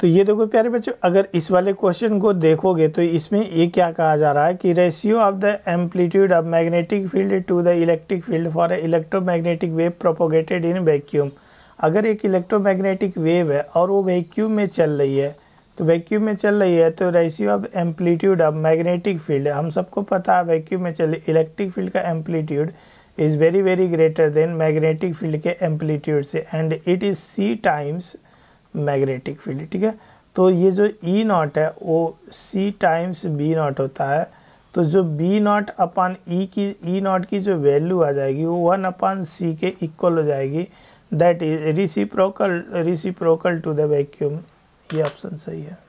तो ये देखो प्यारे बच्चों अगर इस वाले क्वेश्चन को देखोगे तो इसमें ये क्या कहा जा रहा है कि ratio of the amplitude of magnetic field to the electric field for electromagnetic wave propagated in vacuum अगर एक इलेक्ट्रोमैग्नेटिक वेव है और वो वैक्यूम में चल रही है तो वैक्यूम में चल रही है तो ratio of amplitude of magnetic field हम सबको पता है वैक्यूम में चल इलेक्ट्रिक फील्ड का amplitude is very very greater than magnetic field के एम्पलीट्यूड से and it is c times magnetic field ठीक है तो ये जो ई e नॉट है वो सी टाइम्स बी नॉट होता है तो जो बी नॉट अपन ई की ई e नॉट की जो वैल्यू आ जाएगी वो वन अपान सी के इक्वल हो जाएगी that is reciprocal reciprocal to the vacuum ये ऑप्शन सही है